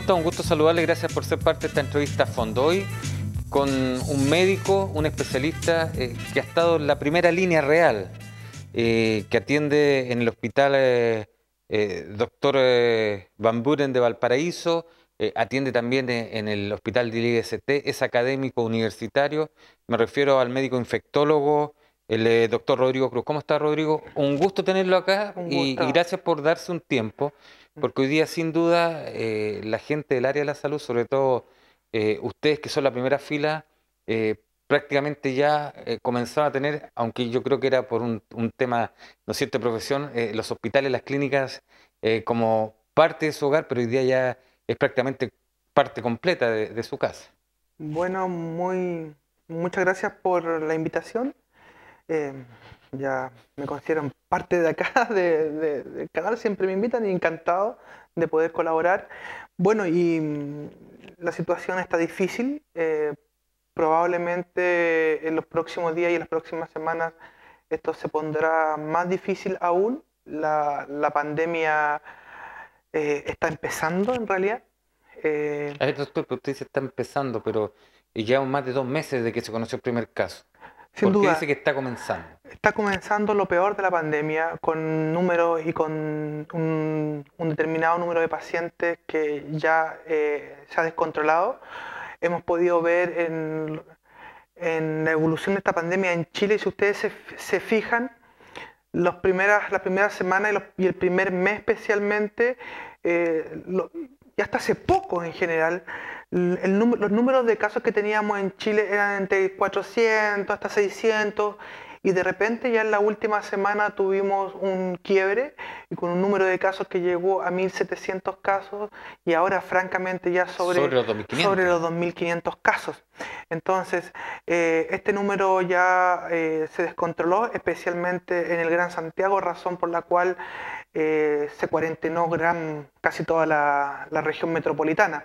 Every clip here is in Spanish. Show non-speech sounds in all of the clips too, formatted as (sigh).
está? Un gusto saludarle, gracias por ser parte de esta entrevista a fondo hoy con un médico, un especialista eh, que ha estado en la primera línea real, eh, que atiende en el hospital eh, doctor Van Buren de Valparaíso, atiende también en el hospital del st es académico universitario, me refiero al médico infectólogo el eh, doctor Rodrigo Cruz. ¿Cómo está, Rodrigo? Un gusto tenerlo acá y, gracias por darse un tiempo, mm. porque hoy día, sin duda, eh, la gente del área de la salud, sobre todo eh, ustedes que son la primera fila, prácticamente ya comenzaron a tener, aunque yo creo que era por un, tema, no es cierto, de profesión, los hospitales, las clínicas, como parte de su hogar, pero hoy día ya es prácticamente parte completa de, de su casa. Bueno, muy, muchas gracias por la invitación. Em, ya me consideran parte de acá, (laughs) de, del canal, siempre me invitan y encantado de poder colaborar. Bueno, y mm, la situación está difícil. Eh, probablemente en los próximos días y las próximas semanas esto se pondrá más difícil aún. La, pandemia eh, está empezando en realidad. Eh, a ver, doctor, usted dice está empezando, pero ya más de dos meses de que se conoció el primer caso. Porque dice que está comenzando. Está comenzando lo peor de la pandemia con números y con un, determinado número de pacientes que ya eh, se ha descontrolado. Hemos podido ver en, la evolución de esta pandemia en Chile, si ustedes se, fijan, primeras, las primeras semanas y, el primer mes especialmente, eh, y hasta hace poco en general, los números de casos que teníamos en Chile eran entre 400 hasta 600 y de repente ya en la última semana tuvimos un quiebre y con un número de casos que llegó a 1.700 casos y ahora francamente ya sobre, los 2.500 casos. Entonces, eh, este número ya eh, se descontroló, especialmente en el Gran Santiago, razón por la cual eh, se cuarentenó gran, casi toda la región metropolitana.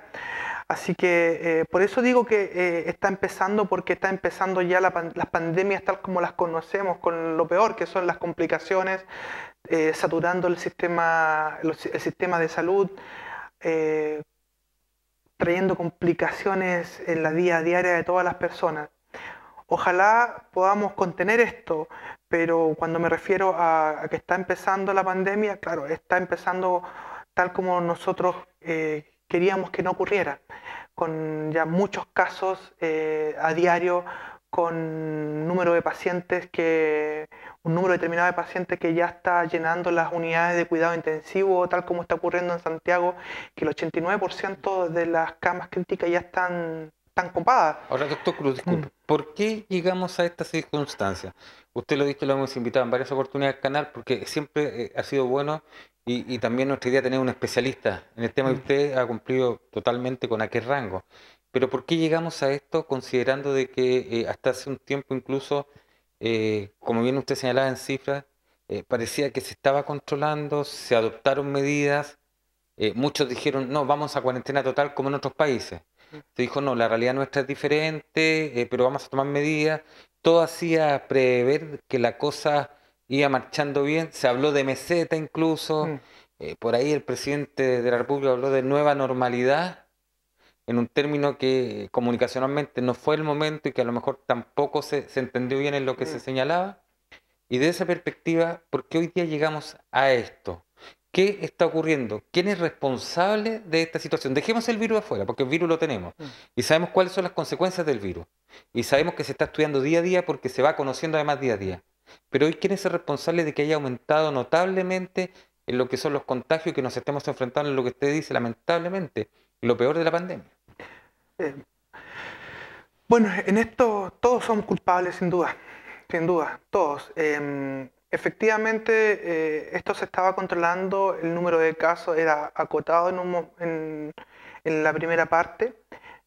Así que eh, por eso digo que eh, está empezando, porque está empezando ya las pandemias tal como las conocemos, con lo peor que son las complicaciones, eh, saturando el sistema, el sistema de salud, trayendo complicaciones en la vida diaria de todas las personas. Ojalá podamos contener esto, pero cuando me refiero a, que está empezando la pandemia, claro, está empezando tal como nosotros queríamos que no ocurriera, con ya muchos casos eh, a diario, con número de pacientes que, un número determinado de pacientes que ya está llenando las unidades de cuidado intensivo, tal como está ocurriendo en Santiago, que el 89% de las camas críticas ya están, tan copadas. Ahora, doctor Cruz, disculpe, mm. ¿por qué llegamos a esta circunstancia? Usted lo dijo, lo hemos invitado en varias oportunidades al canal, porque siempre eh, ha sido bueno y, también nuestra idea tener un especialista en el tema de mm. usted ha cumplido totalmente con aquel rango. Pero ¿por qué llegamos a esto considerando de que eh, hasta hace un tiempo incluso, eh, como bien usted señalaba en cifras, eh, parecía que se estaba controlando, se adoptaron medidas, muchos dijeron, no, vamos a cuarentena total como en otros países. Mm. Se dijo, no, la realidad nuestra es diferente, pero vamos a tomar medidas. Todo hacía prever que la cosa iba marchando bien. Se habló de meseta incluso. Mm. Eh, por ahí el presidente de la República habló de nueva normalidad, en un término que comunicacionalmente no fue el momento y que a lo mejor tampoco se, entendió bien en lo que se mm. señalaba. Y de esa perspectiva, ¿por qué hoy día llegamos a esto? ¿Qué está ocurriendo? ¿Quién es responsable de esta situación? Dejemos el virus afuera, porque el virus lo tenemos. Mm. Y sabemos cuáles son las consecuencias del virus. Y sabemos que se está estudiando día a día porque se va conociendo además día a día. Pero hoy, ¿quién es el responsable de que haya aumentado notablemente en lo que son los contagios que nos estamos enfrentando en lo que usted dice, lamentablemente, lo peor de la pandemia? Eh, bueno, en esto todos somos culpables, sin duda, sin duda, todos. Em, efectivamente, eh, esto se estaba controlando, el número de casos era acotado en, en la primera parte.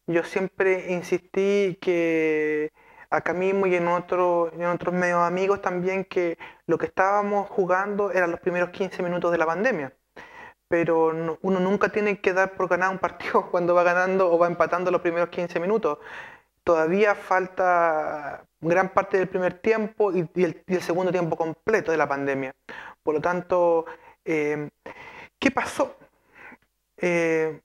Yo siempre insistí que acá mismo y en, en otros medios amigos también que lo que estábamos jugando eran los primeros 15 minutos de la pandemia. Pero uno nunca tiene que dar por ganado un partido (laughs) cuando va ganando o va empatando los primeros 15 minutos. Todavía falta gran parte del primer tiempo y, el, segundo tiempo completo de la pandemia. Por lo tanto, eh, ¿qué pasó? Eh,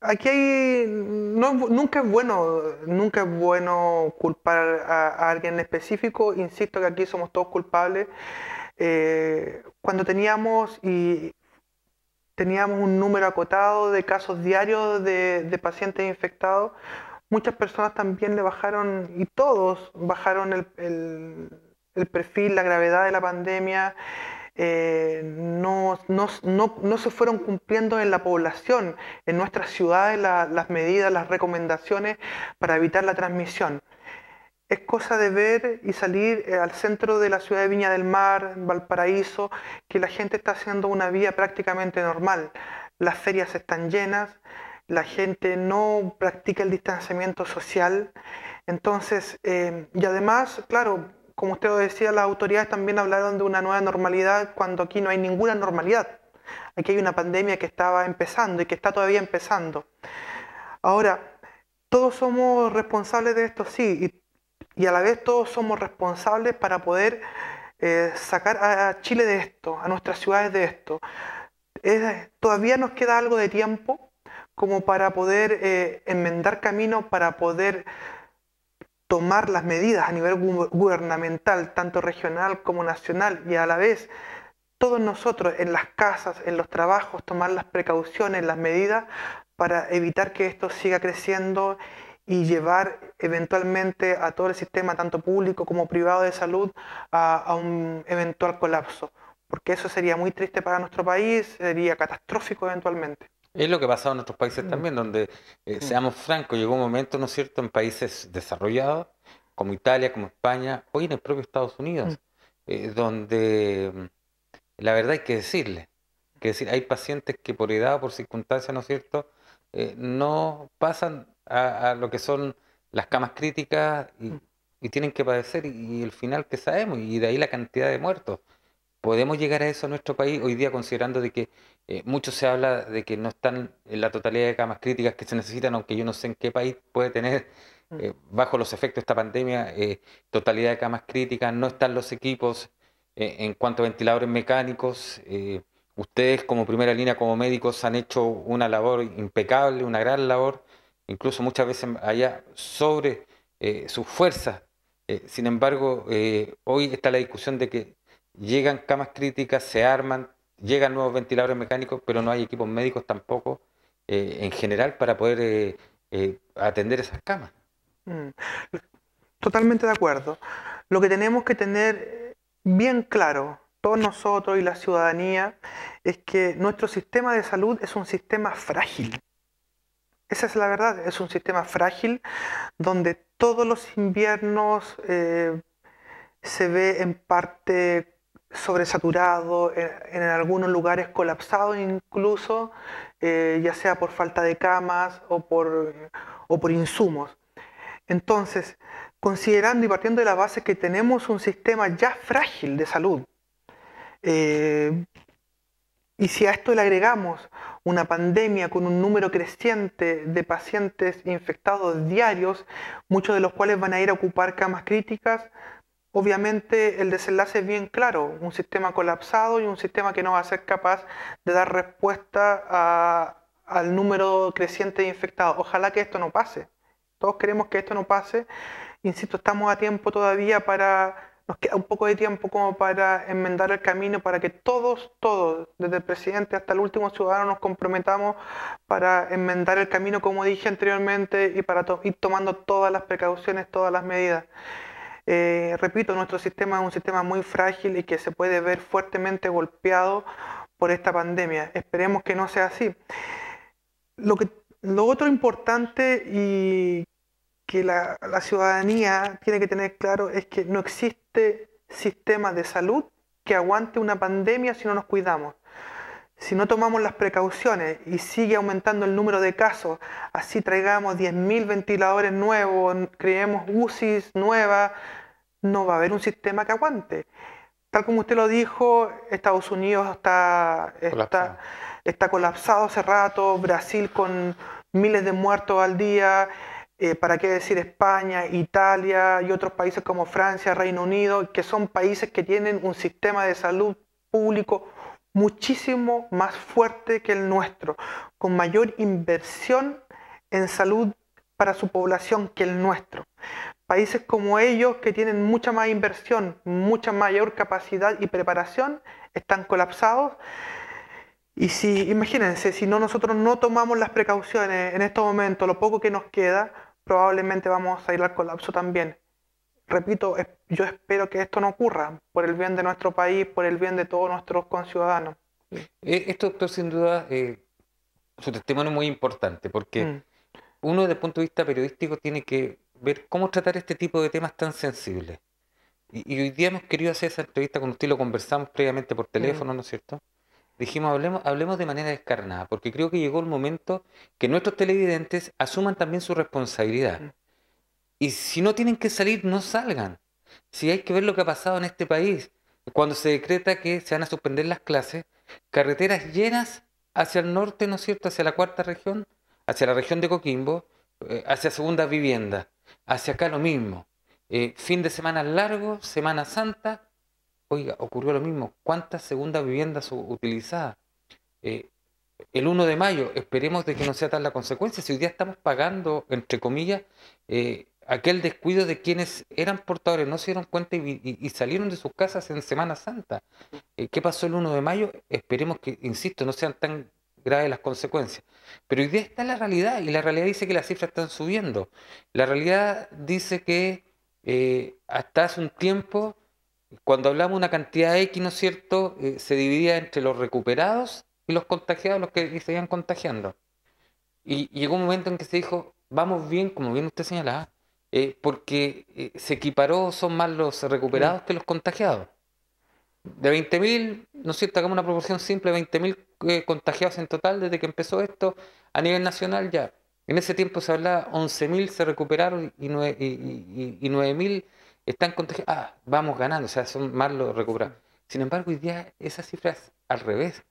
Aquí nunca es bueno, nunca es bueno culpar a, alguien específico. Insisto que aquí somos todos culpables. Eh, cuando teníamos y teníamos un número acotado de casos diarios de, pacientes infectados, muchas personas también le bajaron, y todos bajaron el perfil, la gravedad de la pandemia. Eh, no, se fueron cumpliendo en la población, en nuestras ciudades, las medidas, las recomendaciones para evitar la transmisión. Es cosa de ver y salir eh, al centro de la ciudad de Viña del Mar, Valparaíso, que la gente está haciendo una vía prácticamente normal. Las ferias están llenas, la gente no practica el distanciamiento social. Entonces, eh, y además, claro, como usted decía, las autoridades también hablaron de una nueva normalidad cuando aquí no hay ninguna normalidad. Aquí hay una pandemia que estaba empezando y que está todavía empezando. Ahora, todos somos responsables de esto, sí, y, a la vez todos somos responsables para poder eh, sacar a Chile de esto, a nuestras ciudades de esto. todavía nos queda algo de tiempo como para poder eh, enmendar camino, para poder tomar las medidas a nivel gubernamental, tanto regional como nacional, y a la vez todos nosotros en las casas, en los trabajos, tomar las precauciones, las medidas para evitar que esto siga creciendo y llevar eventualmente a todo el sistema, tanto público como privado de salud, a, un eventual colapso, porque eso sería muy triste para nuestro país, sería catastrófico eventualmente. Es lo que ha pasado en otros países mm. también, donde, eh, mm. seamos francos, llegó un momento, ¿no es cierto?, en países desarrollados, como Italia, como España, hoy en el propio Estados Unidos, mm. eh, donde la verdad hay que decirle, que decir, hay pacientes que por edad o por circunstancias, ¿no es cierto?, eh, no pasan a, lo que son las camas críticas y, tienen que padecer y, y, el final que sabemos, y de ahí la cantidad de muertos. ¿Podemos llegar a eso en nuestro país hoy día considerando de que eh, mucho se habla de que no están en la totalidad de camas críticas que se necesitan, aunque yo no sé en qué país puede tener, mm. eh, bajo los efectos de esta pandemia, eh, totalidad de camas críticas, no están los equipos en cuanto a ventiladores mecánicos. ustedes como primera línea, como médicos, han hecho una labor impecable, una gran labor, incluso muchas veces allá sobre sus fuerzas. sin embargo, hoy está la discusión de que llegan camas críticas, se arman, llegan nuevos ventiladores mecánicos, pero no hay equipos médicos tampoco eh, en general para poder eh, eh, atender esas camas. Mm. Totalmente de acuerdo. Lo que tenemos que tener bien claro, todos nosotros y la ciudadanía, es que nuestro sistema de salud es un sistema frágil. Esa es la verdad, es un sistema frágil donde todos los inviernos se ve en parte sobresaturado, eh, en, algunos lugares colapsado incluso, eh, ya sea por falta de camas o por, insumos. Entonces, considerando y partiendo de la base que tenemos un sistema ya frágil de salud, eh, y si a esto le agregamos una pandemia con un número creciente de pacientes infectados diarios, muchos de los cuales van a ir a ocupar camas críticas, obviamente el desenlace es bien claro, un sistema colapsado y un sistema que no va a ser capaz de dar respuesta al número creciente de infectados. Ojalá que esto no pase. Todos queremos que esto no pase. Insisto, estamos a tiempo todavía para, nos queda un poco de tiempo como para enmendar el camino, para que todos, todos, desde el presidente hasta el último ciudadano, nos comprometamos para enmendar el camino, como dije anteriormente, y para ir tomando todas las precauciones, todas las medidas. Eh, repito, nuestro sistema es un sistema muy frágil y que se puede ver fuertemente golpeado por esta pandemia. Esperemos que no sea así. Lo, que, lo otro importante y que la, la ciudadanía tiene que tener claro es que no existe sistema de salud que aguante una pandemia si no nos cuidamos. Si no tomamos las precauciones y sigue aumentando el número de casos, así traigamos 10.000 ventiladores nuevos, creemos UCIs nuevas, no va a haber un sistema que aguante. Tal como usted lo dijo, Estados Unidos está, colapsado. está, colapsado hace rato, Brasil con miles de muertos al día, eh, para qué decir España, Italia y otros países como Francia, Reino Unido, que son países que tienen un sistema de salud público muchísimo más fuerte que el nuestro, con mayor inversión en salud para su población que el nuestro países como ellos, que tienen mucha más inversión, mucha mayor capacidad y preparación, están colapsados. Y si, imagínense, si no nosotros no tomamos las precauciones en estos momentos, lo poco que nos queda, probablemente vamos a ir al colapso también. Repito, yo espero que esto no ocurra, por el bien de nuestro país, por el bien de todos nuestros conciudadanos. Eh, esto, doctor, sin duda, eh, su testimonio es muy importante, porque mm. uno desde el punto de vista periodístico tiene que ver cómo tratar este tipo de temas tan sensibles. Y, hoy día hemos querido hacer esa entrevista con usted, lo conversamos previamente por teléfono, ¿no es cierto? Dijimos, hablemos, hablemos de manera descarnada, porque creo que llegó el momento que nuestros televidentes asuman también su responsabilidad. Y si no tienen que salir, no salgan. Si hay que ver lo que ha pasado en este país, cuando se decreta que se van a suspender las clases, carreteras llenas hacia el norte, ¿no es cierto?, hacia la cuarta región, hacia la región de Coquimbo, eh, hacia segunda vivienda hacia acá lo mismo. Eh, fin de semana largo, Semana Santa, oiga, ocurrió lo mismo. ¿Cuántas segundas viviendas utilizadas? Eh, el 1 de mayo, esperemos de que no sea tal la consecuencia, si hoy día estamos pagando, entre comillas, eh, aquel descuido de quienes eran portadores, no se dieron cuenta y, salieron de sus casas en Semana Santa. ¿Qué pasó el 1 de mayo? Esperemos que, insisto, no sean tan de las consecuencias. Pero hoy día está la realidad y la realidad dice que las cifras están subiendo. La realidad dice que eh, hasta hace un tiempo, cuando hablamos de una cantidad X, ¿no es cierto?, eh, se dividía entre los recuperados y los contagiados, los que se iban contagiando. Y, llegó un momento en que se dijo, vamos bien, como bien usted señalaba, eh, porque se equiparó, son más los recuperados mm. que los contagiados de 20.000, ¿no es cierto? Hagamos una proporción simple, 20.000 eh, contagiados en total desde que empezó esto a nivel nacional ya. En ese tiempo se hablaba 11.000 se recuperaron y 9.000 y, y, mil están contagiados. Ah, vamos ganando, o sea, son más los recuperados. Sin embargo, hoy día esas cifras al revés.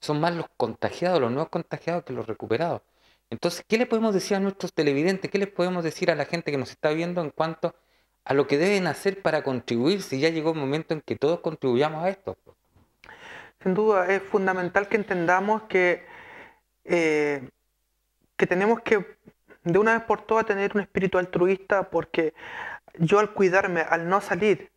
Son más los contagiados, los nuevos contagiados que los recuperados. Entonces, ¿qué le podemos decir a nuestros televidentes? ¿Qué les podemos decir a la gente que nos está viendo en cuanto a lo que deben hacer para contribuir si ya llegó el momento en que todos contribuyamos a esto. Sin duda, es fundamental que entendamos que, eh, que tenemos que de una vez por todas tener un espíritu altruista porque yo al cuidarme, al no salir,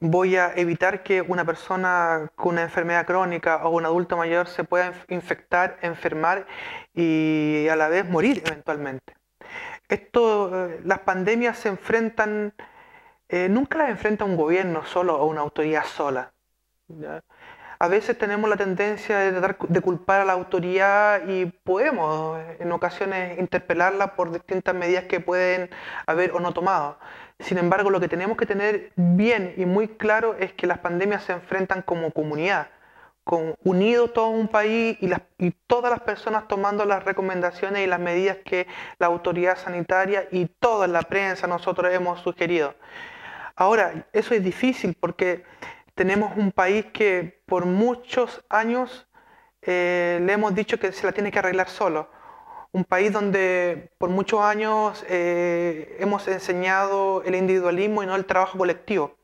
voy a evitar que una persona con una enfermedad crónica o un adulto mayor se pueda infectar, enfermar y a la vez morir eventualmente. Esto, eh, las pandemias se enfrentan, eh, nunca las enfrenta un gobierno solo o una autoridad sola. A veces tenemos la tendencia de tratar de culpar a la autoridad y podemos eh, en ocasiones interpelarla por distintas medidas que pueden haber o no tomado. Sin embargo, lo que tenemos que tener bien y muy claro es que las pandemias se enfrentan como comunidad con, unido todo un país y, todas las personas tomando las recomendaciones y las medidas que la autoridad sanitaria y toda la prensa nosotros hemos sugerido. Ahora, eso es difícil porque tenemos un país que por muchos años eh, le hemos dicho que se la tiene que arreglar solo. Un país donde por muchos años eh, hemos enseñado el individualismo y no el trabajo colectivo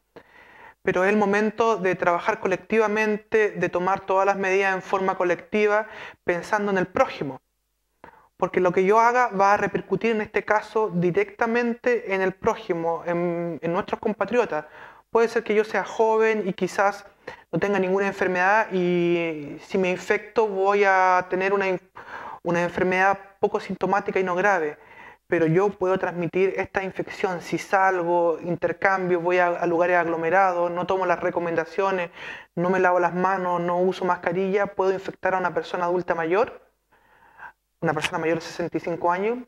pero es el momento de trabajar colectivamente, de tomar todas las medidas en forma colectiva, pensando en el prójimo. Porque lo que yo haga va a repercutir en este caso directamente en el prójimo, en, nuestros compatriotas. Puede ser que yo sea joven y quizás no tenga ninguna enfermedad y si me infecto voy a tener una, una enfermedad poco sintomática y no grave pero yo puedo transmitir esta infección si salgo, intercambio, voy a, lugares aglomerados, no tomo las recomendaciones, no me lavo las manos, no uso mascarilla, puedo infectar a una persona adulta mayor, una persona mayor de 65 años,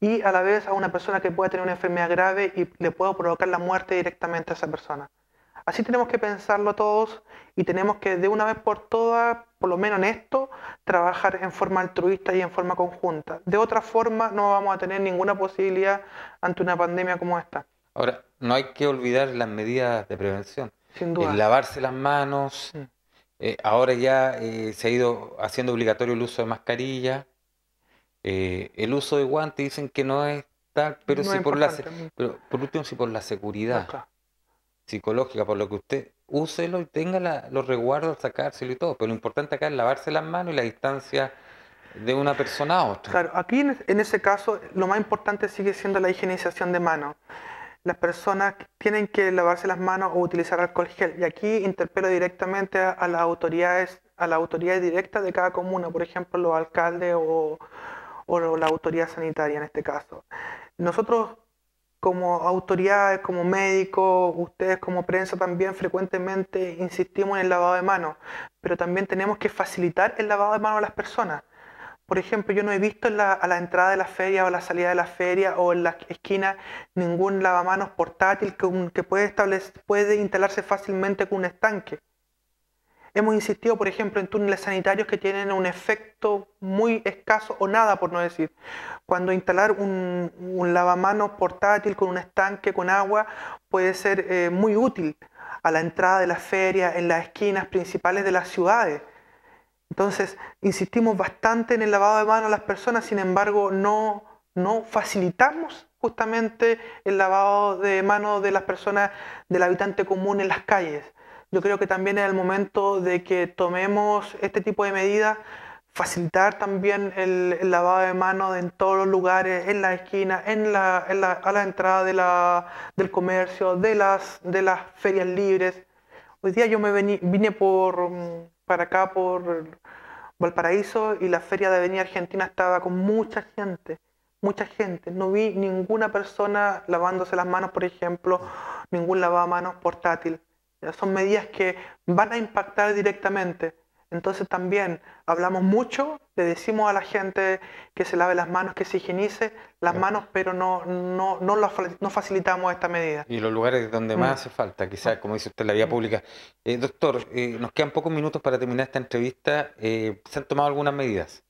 y a la vez a una persona que pueda tener una enfermedad grave y le puedo provocar la muerte directamente a esa persona. Así tenemos que pensarlo todos y tenemos que de una vez por todas, por lo menos en esto, trabajar en forma altruista y en forma conjunta. De otra forma no vamos a tener ninguna posibilidad ante una pandemia como esta. Ahora, no hay que olvidar las medidas de prevención. Sin duda. El lavarse las manos. Mm. Eh, ahora ya eh, se ha ido haciendo obligatorio el uso de mascarilla. Eh, el uso de guantes dicen que no es tal, pero, mm. sí por, la, pero por último, si por la seguridad psicológica, por lo que usted úselo y tenga los resguardos al sacárselo y todo. Pero lo importante acá es lavarse las manos y la distancia de una persona a otra. Claro, aquí en ese caso lo más importante sigue siendo la higienización de manos. Las personas tienen que lavarse las manos o utilizar alcohol gel. Y aquí interpelo directamente a, las autoridades, a la autoridad directa de cada comuna, por ejemplo, los alcaldes o, o la autoridad sanitaria en este caso. Nosotros como autoridades, como médicos, ustedes como prensa también frecuentemente insistimos en el lavado de manos, pero también tenemos que facilitar el lavado de manos a las personas. Por ejemplo, yo no he visto a la entrada de la feria o a la salida de la feria o en las esquinas ningún lavamanos portátil que, puede instalarse fácilmente con un estanque. Hemos insistido, por ejemplo, en túneles sanitarios que tienen un efecto muy escaso o nada, por no decir. Cuando instalar un, lavamano lavamanos portátil con un estanque con agua puede ser eh, muy útil a la entrada de las ferias, en las esquinas principales de las ciudades. Entonces, insistimos bastante en el lavado de manos de las personas, sin embargo, no, no facilitamos justamente el lavado de manos de las personas, del habitante común en las calles yo creo que también es el momento de que tomemos este tipo de medidas, facilitar también el, lavado de manos en todos los lugares, en las esquinas, la, en a la entrada del comercio, de las, de las ferias libres. Hoy día yo me vine mm, para acá, por Valparaíso, y la feria de Avenida Argentina estaba con mucha gente mucha gente. No vi ninguna persona lavándose las manos, por ejemplo, ningún de lavado manos portátil. Son medidas que van a impactar directamente. Entonces también hablamos mucho, le decimos a la gente que se lave las manos, que se higienice las manos, pero no, no, no, facilitamos esta medida. Y los lugares donde más mm. hace falta, quizás, como dice usted, la vía pública. Eh, doctor, eh, nos quedan pocos minutos para terminar esta entrevista. Eh, se han tomado algunas medidas.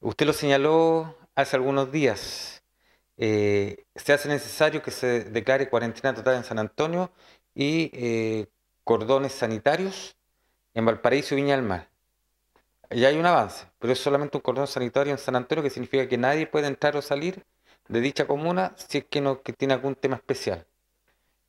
Usted lo señaló hace algunos días. se hace necesario que se declare cuarentena total en San Antonio y cordones sanitarios en Valparaíso y Viña del Mar. Ya hay un avance, pero es solamente un cordón sanitario en San Antonio que significa que nadie puede entrar o salir de dicha comuna si es que no que tiene algún tema especial.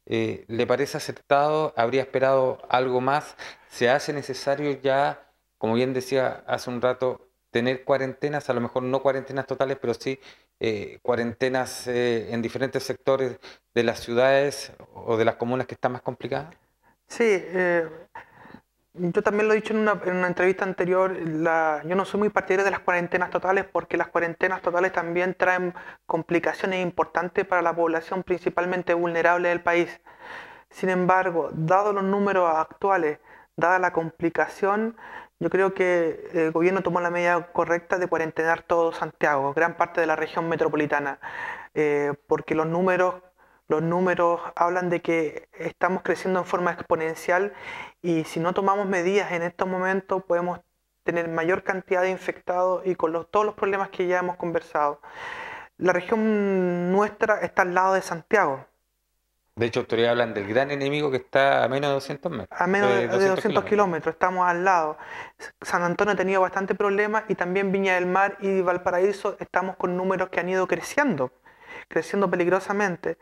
Eh, ¿Le parece aceptado? ¿Habría esperado algo más? ¿Se hace necesario ya, como bien decía hace un rato, tener cuarentenas, a lo mejor no cuarentenas totales, pero sí eh, cuarentenas eh, en diferentes sectores de las ciudades o de las comunas que están más complicadas? Sí, eh, yo también lo he dicho en una, entrevista anterior, la, yo no soy muy partidario de las cuarentenas totales porque las cuarentenas totales también traen complicaciones importantes para la población principalmente vulnerable del país. Sin embargo, dado los números actuales, dada la complicación, yo creo que eh, el gobierno tomó la medida correcta de cuarentenar todo Santiago, gran parte de la región metropolitana, eh, porque los números los números hablan de que estamos creciendo en forma exponencial y si no tomamos medidas en estos momentos podemos tener mayor cantidad de infectados y con todos los problemas que ya hemos conversado. La región nuestra está al lado de Santiago. De hecho, ustedes hablan del gran enemigo que está a menos de 200 metros. A menos de, 200, 200 kilómetros, estamos al lado. San Antonio ha tenido bastante problemas y también Viña del Mar y Valparaíso estamos con números que han ido creciendo, creciendo peligrosamente.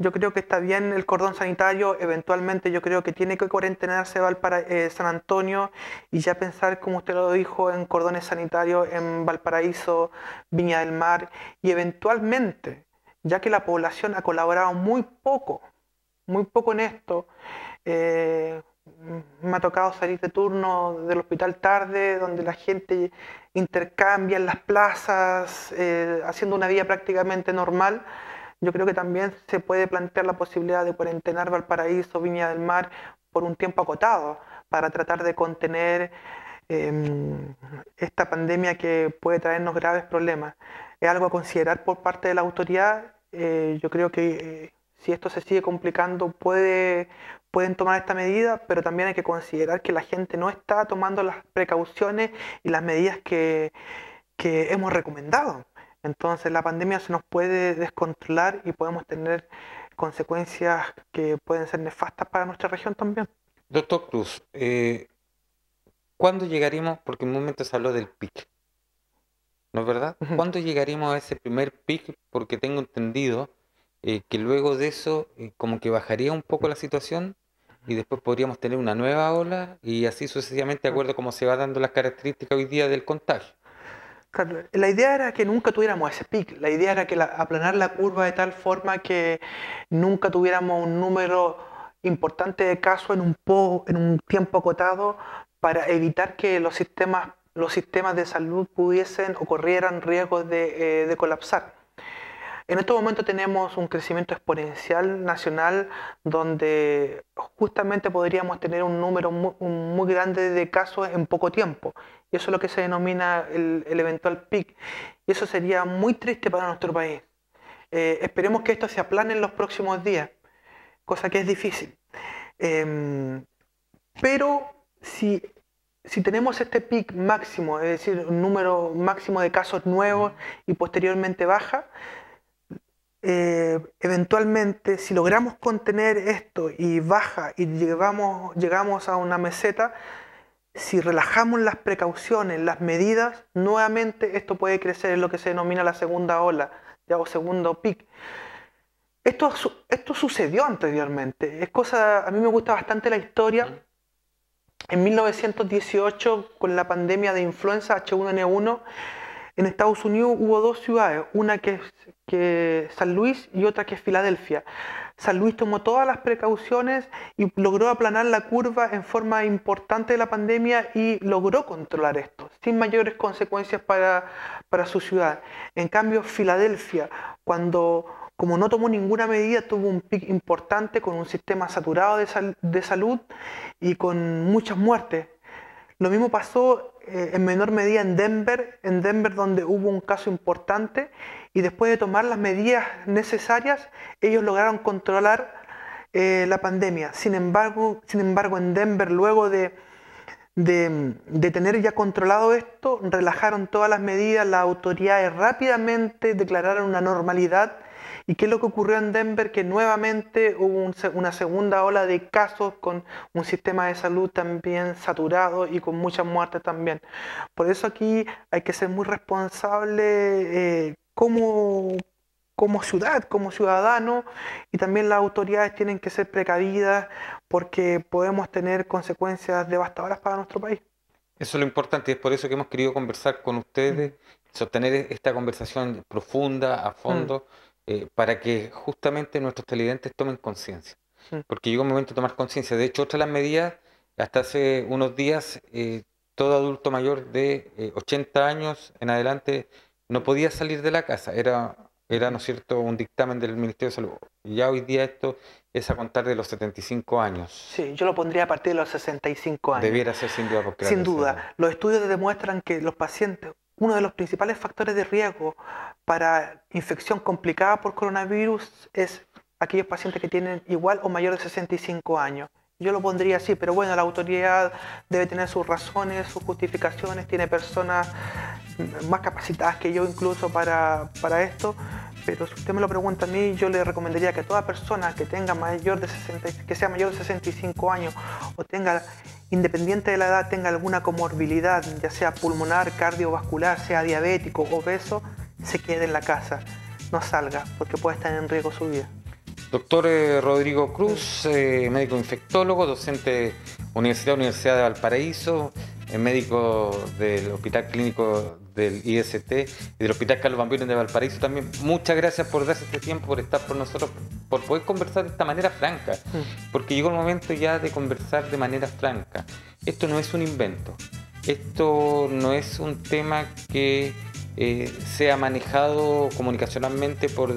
Yo creo que está bien el cordón sanitario, eventualmente yo creo que tiene que cuarentenarse eh, San Antonio y ya pensar, como usted lo dijo, en cordones sanitarios en Valparaíso, Viña del Mar y eventualmente, ya que la población ha colaborado muy poco, muy poco en esto, eh, me ha tocado salir de turno del hospital tarde, donde la gente intercambia en las plazas, eh, haciendo una vida prácticamente normal yo creo que también se puede plantear la posibilidad de cuarentenar Valparaíso, Viña del Mar, por un tiempo acotado, para tratar de contener em, esta pandemia que puede traernos graves problemas. Es algo a considerar por parte de la autoridad. Eh, yo creo que eh, si esto se sigue complicando pueden tomar esta medida, pero también hay que considerar que la gente no está tomando las precauciones y las medidas que hemos recomendado. Entonces la pandemia se nos puede descontrolar y podemos tener consecuencias que pueden ser nefastas para nuestra región también. Doctor Cruz, eh, ¿cuándo llegaremos? Porque en un momento se habló del PIC, ¿no es verdad? ¿Cuándo llegaremos a ese primer PIC? Porque tengo entendido eh, que luego de eso eh, como que bajaría un poco la situación y después podríamos tener una nueva ola y así sucesivamente de acuerdo a cómo se va dando las características hoy día del contagio. La idea era que nunca tuviéramos ese pic, la idea era que aplanar la curva de tal forma que nunca tuviéramos un número importante de casos en un, en un tiempo acotado para evitar que los sistemas, los sistemas de salud pudiesen o corrieran riesgos de, eh, colapsar. En este momento tenemos un crecimiento exponencial nacional donde justamente podríamos tener un número muy grande de casos en poco tiempo y eso es lo que se denomina el, eventual PIC. Y eso sería muy triste para nuestro país. Eh, esperemos que esto se aplane en los próximos días, cosa que es difícil. Em, pero si, tenemos este pic máximo, es decir, un número máximo de casos nuevos y posteriormente baja, eh, eventualmente si logramos contener esto y baja y llegamos, llegamos a una meseta, si relajamos las precauciones, las medidas, nuevamente esto puede crecer, en lo que se denomina la segunda ola ya, o segundo pic. Esto, esto sucedió anteriormente. Es cosa, a mí me gusta bastante la historia. En 1918, con la pandemia de influenza H1N1, en Estados Unidos hubo dos ciudades, una que es, San Luis y otra que es Filadelfia. San Luis tomó todas las precauciones y logró aplanar la curva en forma importante de la pandemia y logró controlar esto, sin mayores consecuencias para, su ciudad. En cambio, Filadelfia, cuando como no tomó ninguna medida, tuvo un pic importante con un sistema saturado de, de salud y con muchas muertes. Lo mismo pasó eh, en menor medida en Denver, en Denver donde hubo un caso importante y después de tomar las medidas necesarias, ellos lograron controlar eh, la pandemia. Sin embargo, sin embargo, en Denver, luego de, de, de, tener ya controlado esto, relajaron todas las medidas, las autoridades rápidamente declararon una normalidad ¿Y qué es lo que ocurrió en Denver? Que nuevamente hubo una segunda ola de casos con un sistema de salud también saturado y con muchas muertes también. Por eso aquí hay que ser muy responsable eh, como, como ciudad, como ciudadano, y también las autoridades tienen que ser precavidas porque podemos tener consecuencias devastadoras para nuestro país. Eso es lo importante, y es por eso que hemos querido conversar con ustedes, mm. sostener esta conversación profunda, a fondo. Mm. Eh, para que justamente nuestros televidentes tomen conciencia. Mm. Porque llega un momento de tomar conciencia. De hecho, otra de las medidas, hasta hace unos días, eh, todo adulto mayor de 80 eh, años en adelante no podía salir de la casa. Era, era, ¿no es cierto?, un dictamen del Ministerio de Salud. Ya hoy día esto es a contar de los 75 años. Sí, yo lo pondría a partir de los 65 años. Debiera ser sin duda. Sin duda. Los estudios demuestran que los pacientes uno de los principales factores de riesgo para infección complicada por coronavirus es aquellos pacientes que tienen igual o mayor de 65 años. Yo lo pondría así, pero bueno, la autoridad debe tener sus razones, sus justificaciones, tiene personas más capacitadas que yo incluso para, para esto, pero si usted me lo pregunta a mí, yo le recomendaría que toda persona que tenga mayor de 60, que sea mayor de 65 años o tenga, independiente de la edad, tenga alguna comorbilidad, ya sea pulmonar, cardiovascular, sea diabético, obeso, se quede en la casa, no salga, porque puede estar en riesgo su vida. Doctor eh, Rodrigo Cruz, eh, médico infectólogo, docente universidad Universidad de Valparaíso, eh, médico del Hospital Clínico del IST y del Hospital Carlos Bambino de Valparaíso también. Muchas gracias por darse este tiempo, por estar por nosotros, por poder conversar de esta manera franca, mm. porque llegó el momento ya de conversar de manera franca. Esto no es un invento, esto no es un tema que eh, sea manejado comunicacionalmente por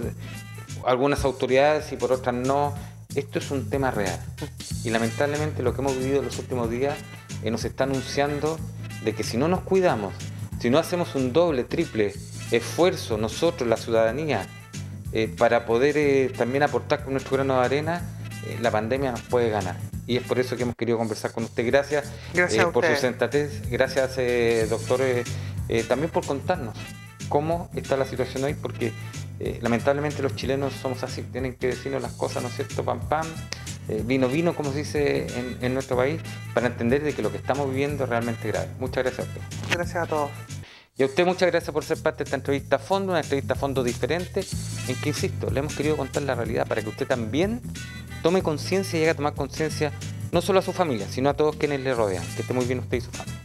algunas autoridades y por otras no. Esto es un tema real. Mm. Y lamentablemente lo que hemos vivido en los últimos días eh, nos está anunciando de que si no nos cuidamos, si no hacemos un doble, triple esfuerzo nosotros, la ciudadanía, eh, para poder eh, también aportar con nuestro grano de arena, eh, la pandemia nos puede ganar. Y es por eso que hemos querido conversar con usted. Gracias, gracias por su sentatez. gracias doctor, también por contarnos cómo está la situación hoy, porque lamentablemente los chilenos somos así, tienen que decirnos las cosas, ¿no es cierto? Pam, pam, eh, vino vino, como se dice en, nuestro país, para entender de que lo que estamos viviendo es realmente grave. Muchas gracias a usted. Gracias a todos. Y a usted muchas gracias por ser parte de esta entrevista a fondo, una entrevista a fondo diferente, en que, insisto, le hemos querido contar la realidad para que usted también tome conciencia y llegue a tomar conciencia no solo a su familia, sino a todos quienes le rodean. Que esté muy bien usted y su familia.